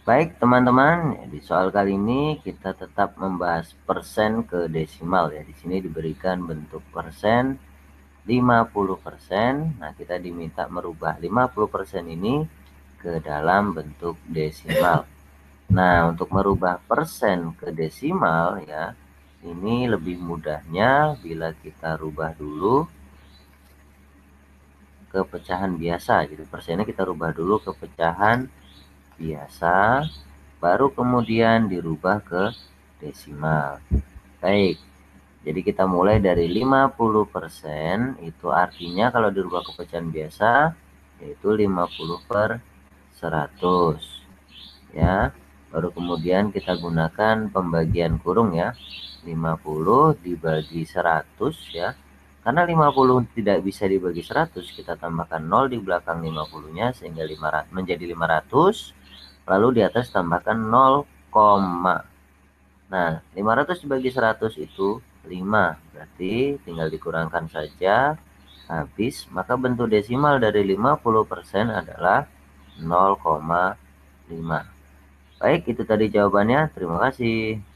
Baik teman-teman, di soal kali ini kita tetap membahas persen ke desimal ya. Di sini diberikan bentuk persen 50%. Nah, kita diminta merubah 50% ini ke dalam bentuk desimal. Nah, untuk merubah persen ke desimal ya, ini lebih mudahnya bila kita rubah dulu ke pecahan biasa Jadi gitu. Persennya kita rubah dulu ke pecahan biasa, baru kemudian dirubah ke desimal. Baik, jadi kita mulai dari 50%, itu artinya kalau dirubah ke pecahan biasa, yaitu 50 per 100. Ya, baru kemudian kita gunakan pembagian kurung ya, 50 dibagi 100 ya, karena 50 tidak bisa dibagi 100, kita tambahkan 0 di belakang 50-nya sehingga 500, menjadi 500 Lalu di atas tambahkan 0, nah 500 dibagi 100 itu 5. Berarti tinggal dikurangkan saja. Habis, maka bentuk desimal dari 50% adalah 0,5. Baik, itu tadi jawabannya. Terima kasih.